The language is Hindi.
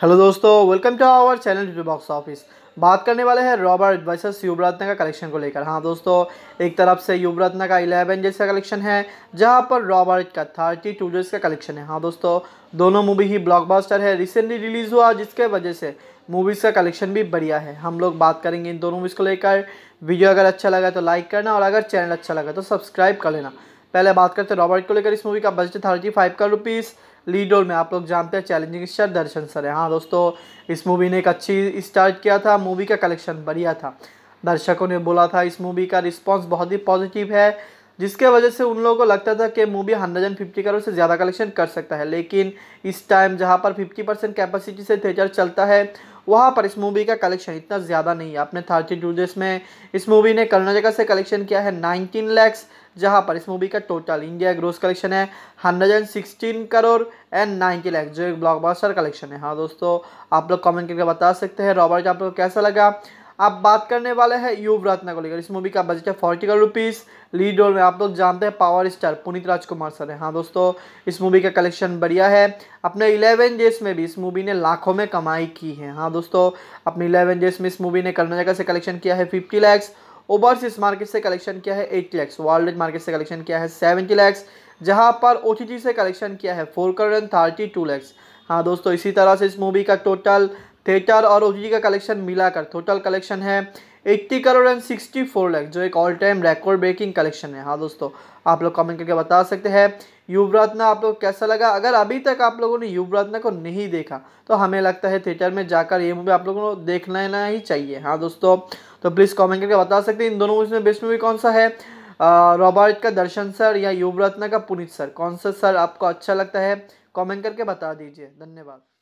हेलो दोस्तों welcome to our channel box office बात करने वाले हैं रॉबर्ट वर्सेस युवरत्न का कलेक्शन को लेकर हाँ दोस्तों एक तरफ से युवरत्न का 11 जैसा कलेक्शन है जहाँ पर रॉबर्ट का थर्टी टू जैस का कलेक्शन है हाँ दोस्तों दोनों मूवी ही ब्लॉकबस्टर है रिसेंटली रिलीज़ हुआ जिसके वजह से मूवीज़ का कलेक्शन भी बढ़िया है हम लोग बात करेंगे इन दोनों मूवीज़ को लेकर वीडियो अगर अच्छा लगा तो लाइक करना और अगर चैनल अच्छा लगा तो सब्सक्राइब कर लेना पहले बात करते हैं रॉबर्ट को लेकर इस मूवी का बजट थर्टी फाइव का रुपीज़ लीड रोल में आप लोग जानते हैं चैलेंजिंग स्टार दर्शन सर है हाँ दोस्तों इस मूवी ने एक अच्छी स्टार्ट किया था मूवी का कलेक्शन बढ़िया था दर्शकों ने बोला था इस मूवी का रिस्पॉन्स बहुत ही पॉजिटिव है जिसके वजह से उन लोगों को लगता था कि movie hundred and fifty crore से ज़्यादा कलेक्शन कर सकता है लेकिन इस टाइम जहाँ पर फिफ्टी परसेंट कैपेसिटी से थिएटर चलता है वहाँ पर इस मूवी का कलेक्शन इतना ज़्यादा नहीं है अपने थर्टी टू डेज में इस मूवी ने कर्नाटका से कलेक्शन किया है नाइनटीन लैक्स जहाँ पर इस मूवी का टोटल इंडिया ग्रोस कलेक्शन है hundred and sixteen crore and ninety lakhs जो एक ब्लॉकबस्टर कलेक्शन है हाँ दोस्तों आप लोग कॉमेंट करके बता सकते हैं रॉबर्ट आप लोग कैसा लगा आप बात करने वाले हैं युवराज को लेकर इस मूवी का बजट है forty crore rupees lead role में आप लोग जानते हैं power star Puneeth Rajkumar sir है हाँ दोस्तों इस मूवी का कलेक्शन बढ़िया है अपने इलेवन डेज में भी इस मूवी ने लाखों में कमाई की है हाँ दोस्तों अपने इलेवन डेज में इस मूवी ने जगह से कलेक्शन किया है फिफ्टी लैक्स ओवरसीज मार्केट से कलेक्शन किया है एट्टी लैक्स वर्ल्ड मार्केट से कलेक्शन किया है सेवेंटी लैक्स जहाँ पर ओ से कलेक्शन किया है four crore and thirty two lakhs हाँ दोस्तों इसी तरह से इस मूवी का टोटल थिएटर और ओ का कलेक्शन मिलाकर टोटल कलेक्शन है 80 करोड़ एंड 64 लैख जो एक all time record breaking collection है हाँ दोस्तों आप लोग कमेंट करके बता सकते हैं युवरत्ना आप लोग कैसा लगा अगर अभी तक आप लोगों ने युवरत्ना को नहीं देखा तो हमें लगता है थिएटर में जाकर ये मूवी आप लोगों को देखना ना ही चाहिए हाँ दोस्तों तो प्लीज़ कॉमेंट करके बता सकते हैं इन दोनों मूवीज़ में बेस्ट मूवी कौन सा है रॉबर्ट का दर्शन सर या युवरत्ना का पुनित सर कौन सा सर आपको अच्छा लगता है कॉमेंट करके बता दीजिए धन्यवाद